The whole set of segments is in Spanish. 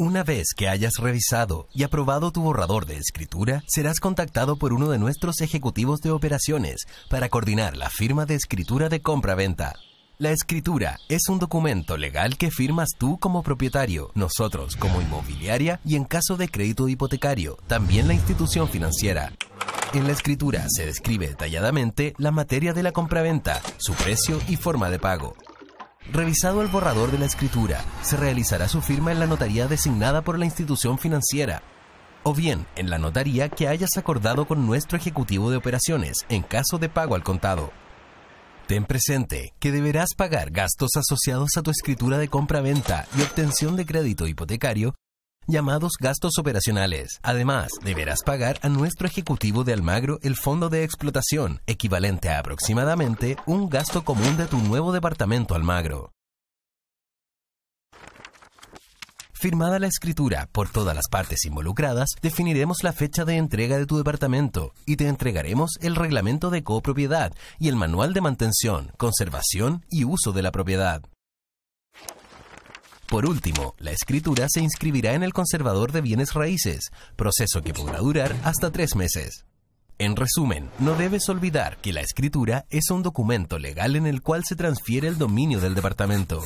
Una vez que hayas revisado y aprobado tu borrador de escritura, serás contactado por uno de nuestros ejecutivos de operaciones para coordinar la firma de escritura de compra-venta. La escritura es un documento legal que firmas tú como propietario, nosotros como inmobiliaria y en caso de crédito hipotecario, también la institución financiera. En la escritura se describe detalladamente la materia de la compraventa, su precio y forma de pago. Revisado el borrador de la escritura, se realizará su firma en la notaría designada por la institución financiera o bien en la notaría que hayas acordado con nuestro ejecutivo de operaciones en caso de pago al contado. Ten presente que deberás pagar gastos asociados a tu escritura de compra-venta y obtención de crédito hipotecario llamados gastos operacionales. Además, deberás pagar a nuestro ejecutivo de Almagro el fondo de explotación, equivalente a aproximadamente un gasto común de tu nuevo departamento Almagro. Firmada la escritura por todas las partes involucradas, definiremos la fecha de entrega de tu departamento y te entregaremos el reglamento de copropiedad y el manual de mantención, conservación y uso de la propiedad. Por último, la escritura se inscribirá en el conservador de bienes raíces, proceso que podrá durar hasta tres meses. En resumen, no debes olvidar que la escritura es un documento legal en el cual se transfiere el dominio del departamento.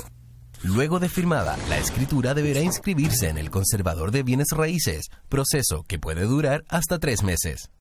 Luego de firmada, la escritura deberá inscribirse en el conservador de bienes raíces, proceso que puede durar hasta tres meses.